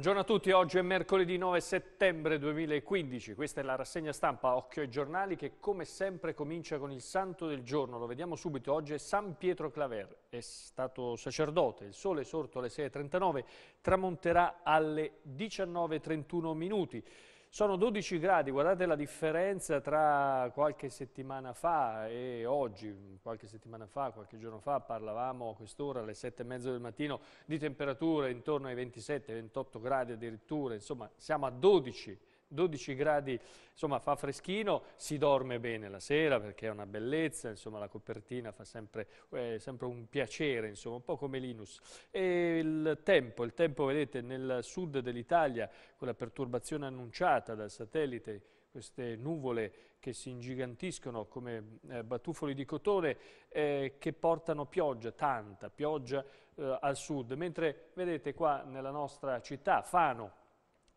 Buongiorno a tutti, oggi è mercoledì 9 settembre 2015, questa è la rassegna stampa Occhio ai giornali che come sempre comincia con il santo del giorno, lo vediamo subito, oggi è San Pietro Claver, è stato sacerdote, il sole è sorto alle 6.39, tramonterà alle 19.31 minuti. Sono 12 gradi, guardate la differenza tra qualche settimana fa e oggi, qualche settimana fa, qualche giorno fa, parlavamo a quest'ora alle 7 e mezzo del mattino di temperature intorno ai 27-28 gradi addirittura, insomma siamo a 12 gradi 12 gradi, insomma fa freschino, si dorme bene la sera perché è una bellezza, insomma la copertina fa sempre, eh, sempre un piacere, insomma un po' come Linus. E il tempo, il tempo vedete nel sud dell'Italia con la perturbazione annunciata dal satellite queste nuvole che si ingigantiscono come eh, battufoli di cotone eh, che portano pioggia, tanta pioggia eh, al sud, mentre vedete qua nella nostra città, Fano,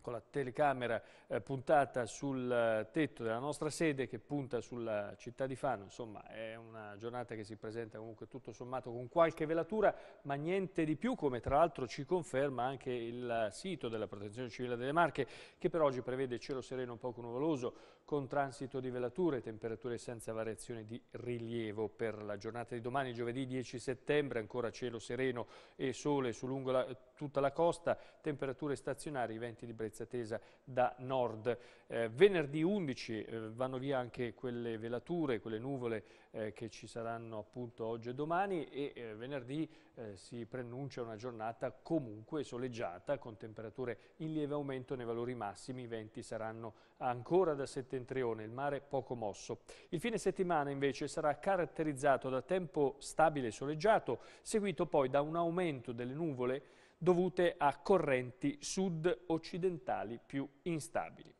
con la telecamera eh, puntata sul eh, tetto della nostra sede che punta sulla città di Fano. Insomma, è una giornata che si presenta comunque tutto sommato con qualche velatura, ma niente di più, come tra l'altro ci conferma anche il sito della Protezione Civile delle Marche, che per oggi prevede cielo sereno poco nuvoloso, con transito di velature, temperature senza variazioni di rilievo per la giornata di domani, giovedì 10 settembre, ancora cielo sereno e sole su lungo la tutta la costa, temperature stazionarie, venti di brezza tesa da nord. Eh, venerdì 11 eh, vanno via anche quelle velature, quelle nuvole eh, che ci saranno appunto oggi e domani e eh, venerdì eh, si preannuncia una giornata comunque soleggiata con temperature in lieve aumento nei valori massimi, i venti saranno ancora da settentrione, il mare poco mosso. Il fine settimana invece sarà caratterizzato da tempo stabile e soleggiato, seguito poi da un aumento delle nuvole dovute a correnti sud-occidentali più instabili.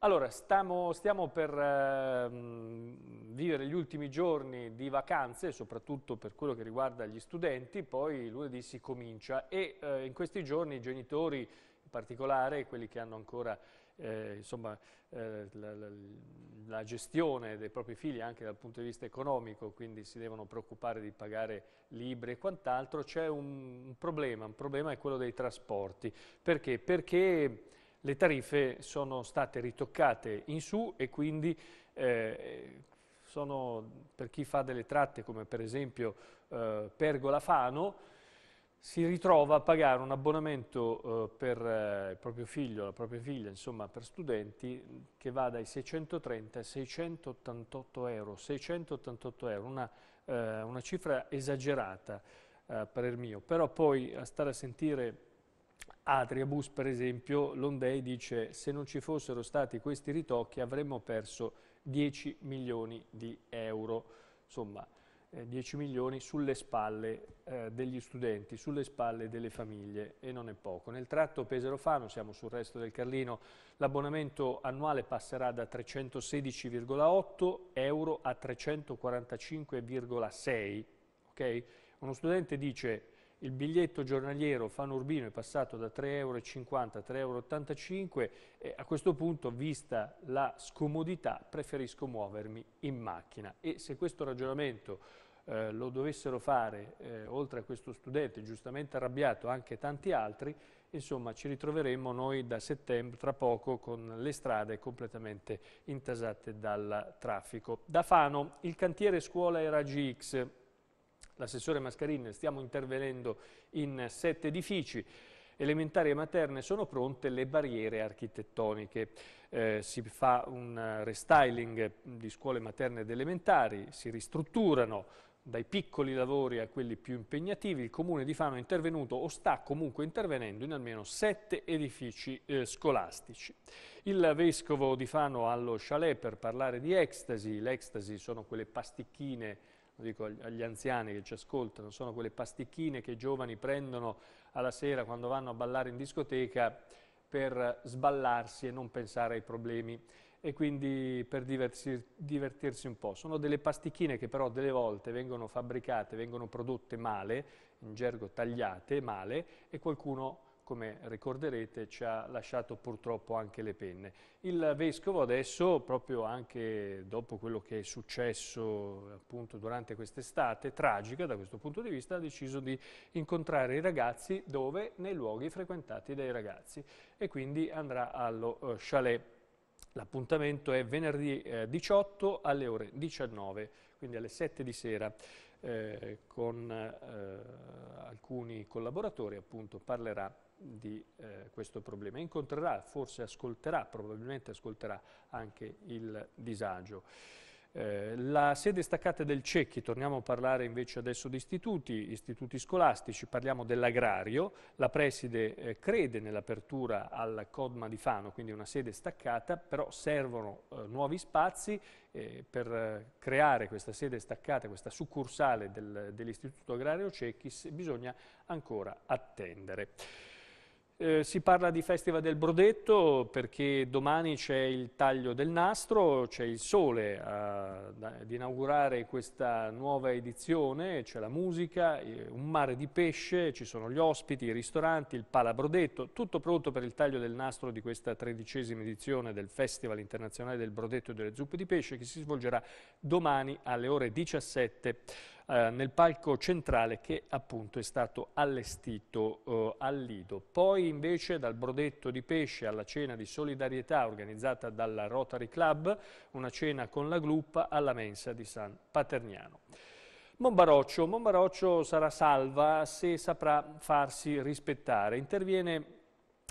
Allora, stiamo, stiamo per eh, vivere gli ultimi giorni di vacanze, soprattutto per quello che riguarda gli studenti, poi lunedì si comincia e eh, in questi giorni i genitori particolare, quelli che hanno ancora eh, insomma, eh, la, la, la, gestione dei propri figli anche dal punto di vista economico, quindi si devono preoccupare di pagare libri e quant'altro, c'è un, un, problema, un problema è quello dei trasporti. Perché? Perché le tariffe sono state ritoccate in su e quindi eh, sono, per chi fa delle tratte come per esempio eh, Pergola-Fano, si ritrova a pagare un abbonamento eh, per eh, il proprio figlio, la propria figlia, insomma per studenti, che va dai 630 ai 688 euro, 688 euro una, eh, una cifra esagerata a eh, parer mio, però poi a stare a sentire Adriabus, per esempio, Londei dice se non ci fossero stati questi ritocchi avremmo perso 10 milioni di euro, insomma eh, 10 milioni sulle spalle eh, degli studenti, sulle spalle delle famiglie e non è poco. Nel tratto Pesero-Fano, siamo sul resto del Carlino, l'abbonamento annuale passerà da 316,8 euro a 345,6. Okay? Uno studente dice il biglietto giornaliero Urbino è passato da 3,50 euro a 3,85 euro a questo punto, vista la scomodità, preferisco muovermi in macchina. E se questo ragionamento eh, lo dovessero fare, eh, oltre a questo studente giustamente arrabbiato, anche tanti altri, insomma ci ritroveremo noi da settembre tra poco con le strade completamente intasate dal traffico. Da Fano, il cantiere scuola Era GX L'assessore Mascarin, stiamo intervenendo in sette edifici elementari e materne sono pronte le barriere architettoniche. Eh, si fa un restyling di scuole materne ed elementari, si ristrutturano dai piccoli lavori a quelli più impegnativi, il Comune di Fano è intervenuto o sta comunque intervenendo in almeno sette edifici eh, scolastici. Il Vescovo di Fano allo Chalet per parlare di ecstasy, l'ecstasy sono quelle pasticchine lo dico agli anziani che ci ascoltano, sono quelle pasticchine che i giovani prendono alla sera quando vanno a ballare in discoteca per sballarsi e non pensare ai problemi e quindi per diversi, divertirsi un po'. Sono delle pasticchine che però delle volte vengono fabbricate, vengono prodotte male, in gergo tagliate male e qualcuno come ricorderete, ci ha lasciato purtroppo anche le penne. Il Vescovo adesso, proprio anche dopo quello che è successo appunto durante quest'estate, tragica da questo punto di vista, ha deciso di incontrare i ragazzi dove? Nei luoghi frequentati dai ragazzi e quindi andrà allo uh, chalet. L'appuntamento è venerdì eh, 18 alle ore 19, quindi alle 7 di sera. Eh, con eh, alcuni collaboratori appunto parlerà di eh, questo problema. Incontrerà, forse ascolterà, probabilmente ascolterà anche il disagio. Eh, la sede staccata del CECCHI, torniamo a parlare invece adesso di istituti, istituti scolastici, parliamo dell'agrario, la preside eh, crede nell'apertura al Codma di Fano, quindi una sede staccata, però servono eh, nuovi spazi eh, per eh, creare questa sede staccata, questa succursale del, dell'istituto agrario CECCHI bisogna ancora attendere. Eh, si parla di Festival del Brodetto perché domani c'è il taglio del nastro, c'è il sole ad inaugurare questa nuova edizione, c'è la musica, eh, un mare di pesce, ci sono gli ospiti, i ristoranti, il Pala Brodetto, tutto pronto per il taglio del nastro di questa tredicesima edizione del Festival Internazionale del Brodetto e delle Zuppe di Pesce che si svolgerà domani alle ore 17 eh, nel palco centrale che appunto è stato allestito eh, al Lido. Poi invece dal brodetto di pesce alla cena di solidarietà organizzata dalla Rotary Club, una cena con la Gluppa alla mensa di San Paterniano. Monbaroccio. Monbaroccio sarà salva se saprà farsi rispettare. Interviene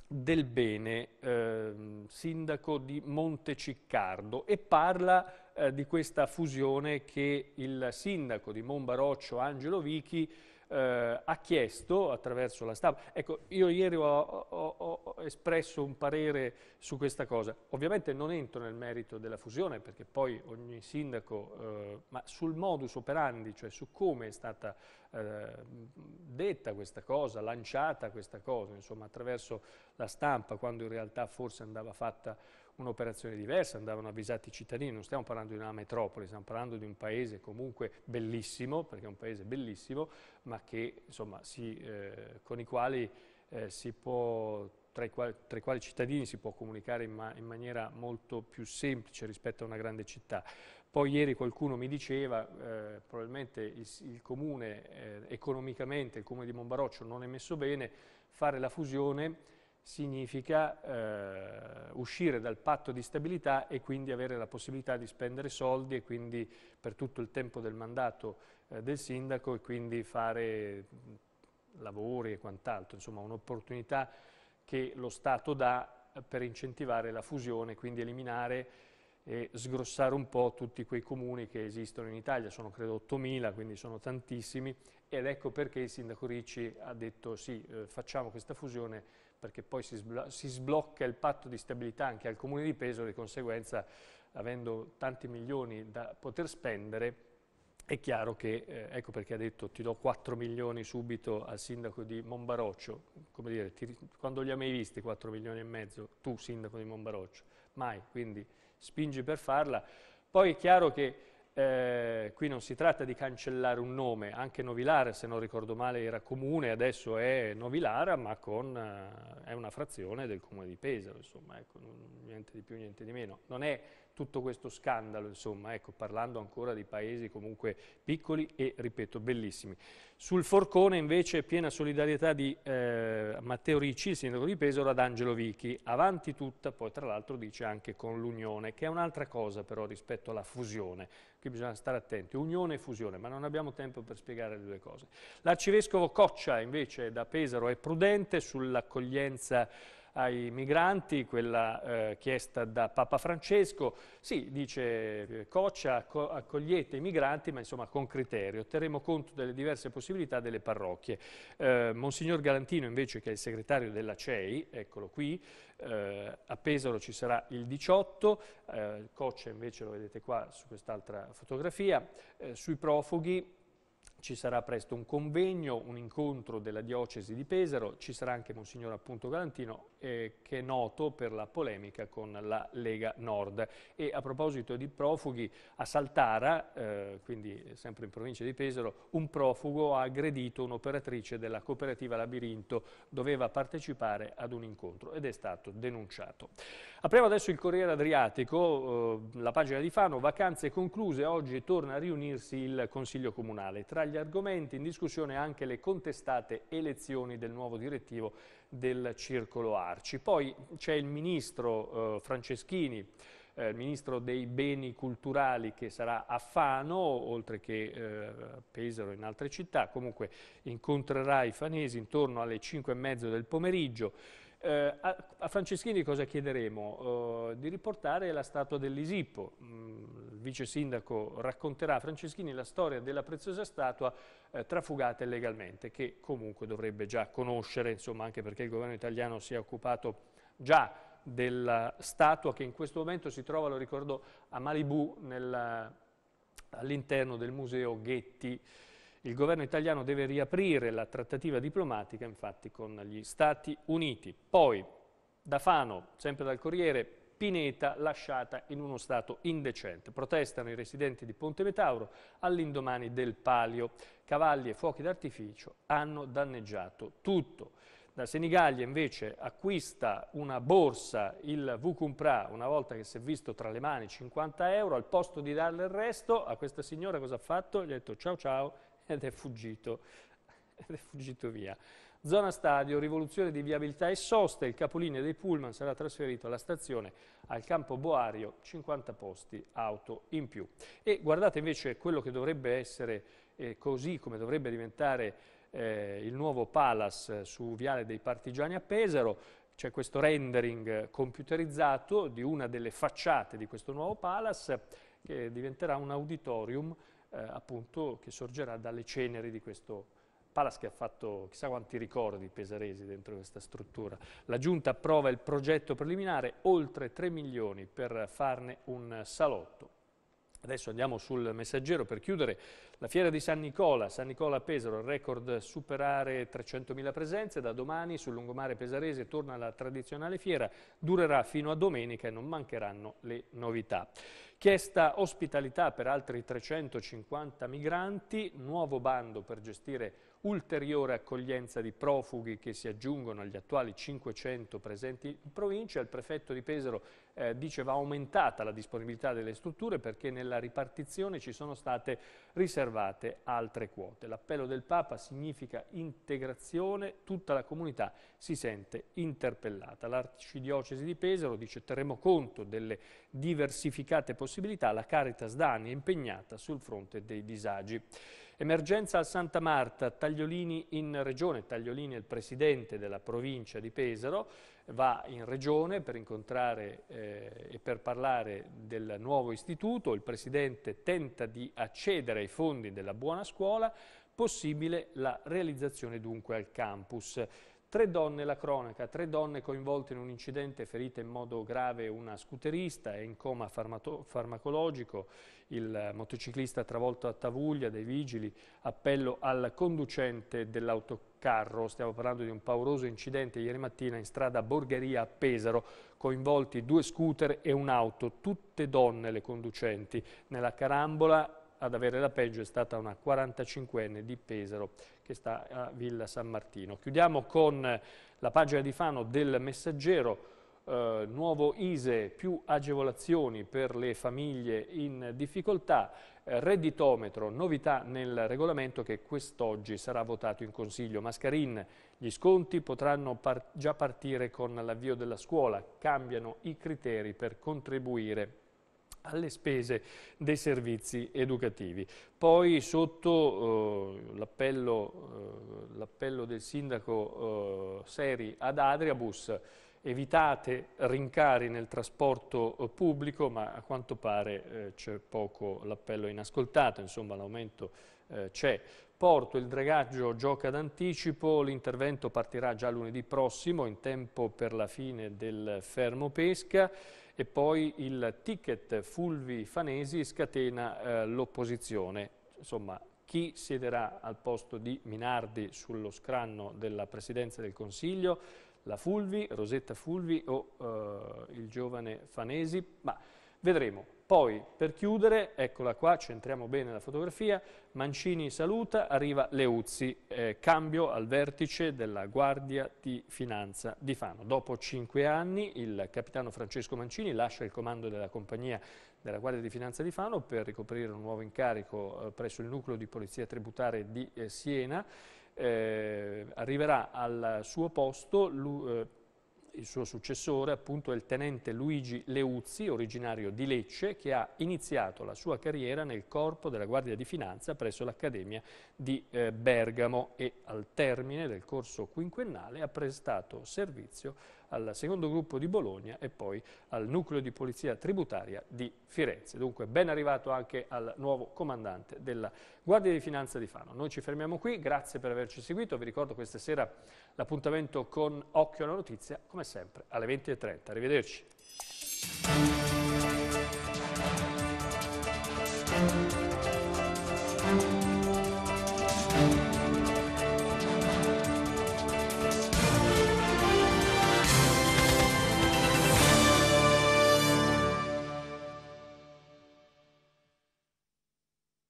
del Bene, eh, sindaco di Monteciccardo, e parla eh, di questa fusione che il sindaco di Monbaroccio, Angelo Vichi, eh, ha chiesto attraverso la stampa. Ecco, io ieri ho, ho, ho, espresso un parere su questa cosa. Ovviamente non entro nel merito della fusione, perché poi ogni sindaco, eh, ma sul modus operandi, cioè su come è stata eh, detta questa cosa, lanciata questa cosa, insomma, attraverso la stampa, quando in realtà forse andava fatta un'operazione diversa, andavano avvisati i cittadini, non stiamo parlando di una metropoli, stiamo parlando di un paese comunque bellissimo, perché è un paese bellissimo, ma che, insomma, si, eh, con i quali eh, si può tra i, quali, tra i, quali, cittadini si può comunicare in, ma, in, maniera molto più semplice rispetto a una grande città. Poi ieri qualcuno mi diceva, eh, probabilmente il, il comune, eh, economicamente, il comune di Monbaroccio non è messo bene, fare la fusione significa eh, uscire dal patto di stabilità e quindi avere la possibilità di spendere soldi e quindi per tutto il tempo del mandato eh, del sindaco e quindi fare lavori e quant'altro, insomma un'opportunità che lo Stato dà per incentivare la fusione, quindi eliminare e sgrossare un po' tutti quei comuni che esistono in Italia, sono credo 8.000, quindi sono tantissimi, ed ecco perché il sindaco Ricci ha detto sì, eh, facciamo questa fusione perché poi si, si, sblocca il patto di stabilità anche al Comune di Pesaro, di conseguenza avendo tanti milioni da poter spendere, è chiaro che, eh, ecco perché ha detto ti do 4 milioni subito al sindaco di Monbaroccio, come dire, ti, quando li hai mai visti 4 milioni e mezzo, tu sindaco di Monbaroccio? Mai, quindi spingi per farla. Poi è chiaro che eh, qui non si tratta di cancellare un nome, anche Novilara, se non ricordo male, era comune, adesso è Novilara, ma con, eh, è una frazione del comune di Pesaro, insomma, ecco, niente di più, niente di meno. Non è tutto questo scandalo, insomma, ecco, parlando ancora di paesi comunque piccoli e, ripeto, bellissimi. Sul Forcone invece piena solidarietà di eh, Matteo Ricci, il sindaco di Pesaro, ad Angelo Vichi, avanti tutta, poi tra l'altro dice anche con l'Unione, che è un'altra cosa però rispetto alla fusione, qui bisogna stare attenti, unione e fusione, ma non abbiamo tempo per spiegare le due cose. L'arcivescovo Coccia invece da Pesaro è prudente sull'accoglienza ai migranti, quella eh, chiesta da Papa Francesco. Sì, dice eh, Coccia, accogliete i migranti, ma insomma con criterio. Terremo conto delle diverse possibilità delle parrocchie. Eh, Monsignor Galantino, invece, che è il segretario della CEI, eccolo qui, eh, a Pesaro ci sarà il 18, eh, Coccia invece lo vedete qua su quest'altra fotografia, eh, sui profughi ci sarà presto un convegno, un incontro della diocesi di Pesaro, ci sarà anche Monsignor appunto Galantino eh, che è noto per la polemica con la Lega Nord. E a proposito di profughi, a Saltara, eh, quindi sempre in provincia di Pesaro, un profugo ha aggredito un'operatrice della cooperativa Labirinto, doveva partecipare ad un incontro ed è stato denunciato. Apriamo adesso il Corriere Adriatico, eh, la pagina di Fano, vacanze concluse, oggi torna a riunirsi il Consiglio Comunale. Tra gli gli argomenti in discussione anche le contestate elezioni del nuovo direttivo del Circolo Arci. Poi c'è il ministro eh, Franceschini, eh, il ministro dei beni culturali che sarà a Fano, oltre che eh, a Pesaro in altre città, comunque incontrerà i fanesi intorno alle 5 e mezzo del pomeriggio. Eh, a, a, Franceschini cosa chiederemo? Eh, di riportare la statua dell'Isippo, mm, vice sindaco racconterà a Franceschini la storia della preziosa statua eh, trafugata illegalmente, che comunque dovrebbe già conoscere, insomma, anche perché il governo italiano si è occupato già della statua che in questo momento si trova, lo ricordo, a Malibu all'interno del museo Ghetti. Il governo italiano deve riaprire la trattativa diplomatica infatti con gli Stati Uniti. Poi da Fano, sempre dal Corriere, pineta lasciata in uno stato indecente. Protestano i residenti di Ponte Metauro all'indomani del palio. Cavalli e fuochi d'artificio hanno danneggiato tutto. Da Senigallia invece acquista una borsa, il Vucumpra, una volta che si è visto tra le mani 50 euro, al posto di darle il resto, a questa signora cosa ha fatto? Gli ha detto ciao ciao ed è fuggito, ed è fuggito via. Zona stadio, rivoluzione di viabilità e soste, il capolinea dei pullman sarà trasferito alla stazione al campo Boario, 50 posti auto in più. E guardate invece quello che dovrebbe essere eh, così come dovrebbe diventare eh, il nuovo Palace eh, su Viale dei Partigiani a Pesaro, c'è questo rendering computerizzato di una delle facciate di questo nuovo Palace che diventerà un auditorium eh, appunto che sorgerà dalle ceneri di questo Palace Palas che ha fatto chissà quanti ricordi pesaresi dentro questa struttura. La Giunta approva il progetto preliminare, oltre 3 milioni per farne un salotto. Adesso andiamo sul messaggero per chiudere. La fiera di San Nicola, San Nicola Pesaro, record superare 300.000 presenze. Da domani sul lungomare pesarese torna la tradizionale fiera, durerà fino a domenica e non mancheranno le novità. Chiesta ospitalità per altri 350 migranti, nuovo bando per gestire ulteriore accoglienza di profughi che si aggiungono agli attuali 500 presenti in provincia. Il prefetto di Pesaro eh, dice va aumentata la disponibilità delle strutture perché nella ripartizione ci sono state riservate altre quote. L'appello del Papa significa integrazione, tutta la comunità si sente interpellata. L'Arcidiocesi di Pesaro dice terremo conto delle diversificate possibilità, la Caritas Dani è impegnata sul fronte dei disagi. Emergenza a Santa Marta, Tagliolini in regione, Tagliolini è il presidente della provincia di Pesaro, va in regione per incontrare eh, e per parlare del nuovo istituto, il presidente tenta di accedere ai fondi della buona scuola, possibile la realizzazione dunque al campus. Tre donne la cronaca, tre donne coinvolte in un incidente ferite in modo grave una scooterista, è in coma farmacologico, il eh, motociclista travolto a Tavuglia dai vigili, appello al conducente dell'autocarro, stiamo parlando di un pauroso incidente ieri mattina in strada Borgheria a Pesaro, coinvolti due scooter e un'auto, tutte donne le conducenti, nella carambola ad avere la peggio è stata una 45enne di Pesaro che sta a Villa San Martino. Chiudiamo con la pagina di Fano del Messaggero. Uh, nuovo ISE, più agevolazioni per le famiglie in difficoltà, uh, redditometro, novità nel regolamento che quest'oggi sarà votato in Consiglio. Mascarin, gli sconti potranno par già partire con l'avvio della scuola, cambiano i criteri per contribuire alle spese dei servizi educativi. Poi sotto eh, l'appello eh, del sindaco eh, Seri ad Adriabus evitate rincari nel trasporto eh, pubblico, ma a quanto pare eh, c'è poco l'appello inascoltato, insomma l'aumento eh, c'è. Porto, il dragaggio gioca d'anticipo, l'intervento partirà già lunedì prossimo in tempo per la fine del fermo pesca e poi il ticket Fulvi Fanesi scatena eh, l'opposizione. Insomma, chi siederà al posto di Minardi sullo scranno della Presidenza del Consiglio? La Fulvi, Rosetta Fulvi o eh, il giovane Fanesi? Ma Vedremo. Poi, per chiudere, eccola qua, centriamo bene la fotografia, Mancini saluta, arriva Leuzzi, eh, cambio al vertice della Guardia di Finanza di Fano. Dopo cinque anni il capitano Francesco Mancini lascia il comando della compagnia della Guardia di Finanza di Fano per ricoprire un nuovo incarico eh, presso il nucleo di polizia tributare di eh, Siena. Eh, arriverà al suo posto... Lui, eh, il suo successore appunto è il tenente Luigi Leuzzi, originario di Lecce, che ha iniziato la sua carriera nel corpo della Guardia di Finanza presso l'Accademia di eh, Bergamo e al termine del corso quinquennale ha prestato servizio al secondo gruppo di Bologna e poi al nucleo di polizia tributaria di Firenze. Dunque ben arrivato anche al nuovo comandante della Guardia di Finanza di Fano. Noi ci fermiamo qui, grazie per averci seguito, vi ricordo questa sera l'appuntamento con Occhio alla Notizia, come sempre alle 20.30. Arrivederci.